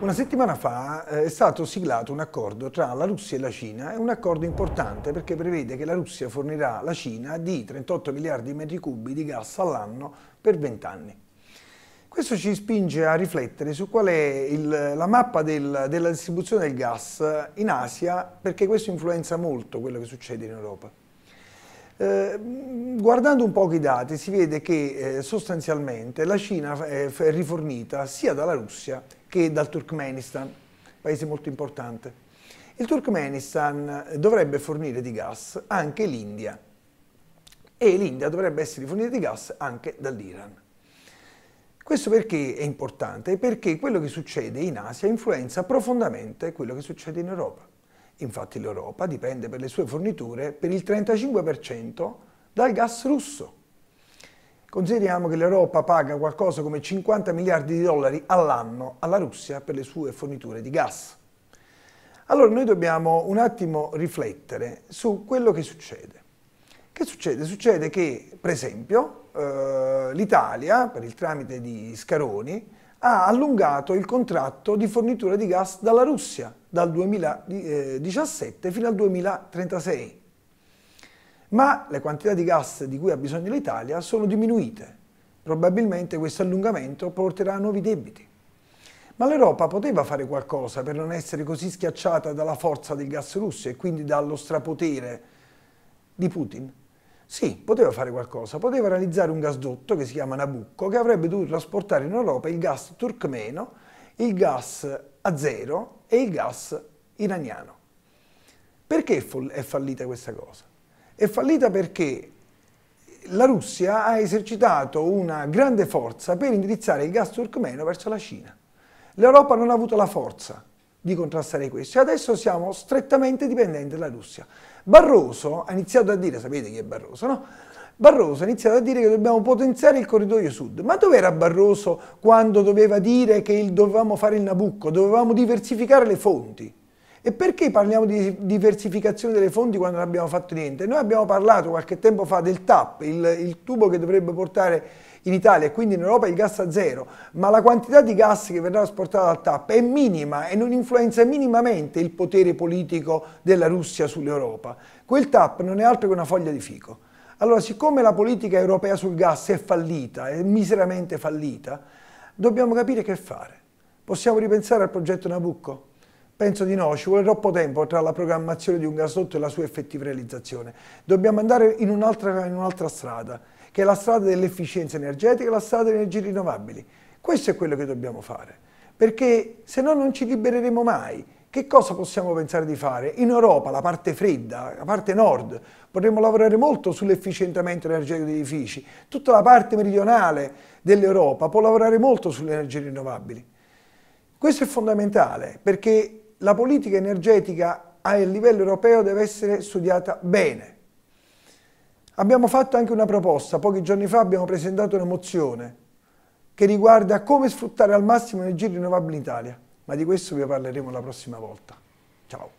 Una settimana fa eh, è stato siglato un accordo tra la Russia e la Cina, è un accordo importante perché prevede che la Russia fornirà la Cina di 38 miliardi di metri cubi di gas all'anno per 20 anni. Questo ci spinge a riflettere su qual è il, la mappa del, della distribuzione del gas in Asia perché questo influenza molto quello che succede in Europa. Eh, guardando un po' i dati si vede che eh, sostanzialmente la Cina è rifornita sia dalla Russia che dal Turkmenistan, paese molto importante. Il Turkmenistan dovrebbe fornire di gas anche l'India e l'India dovrebbe essere fornita di gas anche dall'Iran. Questo perché è importante? Perché quello che succede in Asia influenza profondamente quello che succede in Europa. Infatti l'Europa dipende per le sue forniture per il 35% dal gas russo. Consideriamo che l'Europa paga qualcosa come 50 miliardi di dollari all'anno alla Russia per le sue forniture di gas. Allora noi dobbiamo un attimo riflettere su quello che succede. Che succede? Succede che, per esempio, eh, l'Italia, per il tramite di Scaroni, ha allungato il contratto di fornitura di gas dalla Russia dal 2017 eh, fino al 2036. Ma le quantità di gas di cui ha bisogno l'Italia sono diminuite. Probabilmente questo allungamento porterà a nuovi debiti. Ma l'Europa poteva fare qualcosa per non essere così schiacciata dalla forza del gas russo e quindi dallo strapotere di Putin? Sì, poteva fare qualcosa, poteva realizzare un gasdotto che si chiama Nabucco, che avrebbe dovuto trasportare in Europa il gas turcmeno, il gas a zero e il gas iraniano. Perché è fallita questa cosa? È fallita perché la Russia ha esercitato una grande forza per indirizzare il gas turcmeno verso la Cina. L'Europa non ha avuto la forza di contrastare questo. E adesso siamo strettamente dipendenti dalla Russia. Barroso ha iniziato a dire, sapete chi è Barroso, no? Barroso ha iniziato a dire che dobbiamo potenziare il corridoio sud. Ma dov'era Barroso quando doveva dire che il, dovevamo fare il Nabucco, dovevamo diversificare le fonti? E perché parliamo di diversificazione delle fonti quando non abbiamo fatto niente? Noi abbiamo parlato qualche tempo fa del TAP, il, il tubo che dovrebbe portare in Italia e quindi in Europa il gas a zero, ma la quantità di gas che verrà esportata dal TAP è minima e non influenza minimamente il potere politico della Russia sull'Europa. Quel TAP non è altro che una foglia di fico. Allora, siccome la politica europea sul gas è fallita, è miseramente fallita, dobbiamo capire che fare. Possiamo ripensare al progetto Nabucco? Penso di no, ci vuole troppo tempo tra la programmazione di un gasdotto e la sua effettiva realizzazione. Dobbiamo andare in un'altra un strada che è la strada dell'efficienza energetica, la strada delle energie rinnovabili. Questo è quello che dobbiamo fare, perché se no non ci libereremo mai. Che cosa possiamo pensare di fare? In Europa, la parte fredda, la parte nord, potremmo lavorare molto sull'efficientamento energetico degli edifici. Tutta la parte meridionale dell'Europa può lavorare molto sulle energie rinnovabili. Questo è fondamentale perché la politica energetica a livello europeo deve essere studiata bene Abbiamo fatto anche una proposta, pochi giorni fa abbiamo presentato una mozione che riguarda come sfruttare al massimo le energie rinnovabili in Italia, ma di questo vi parleremo la prossima volta. Ciao!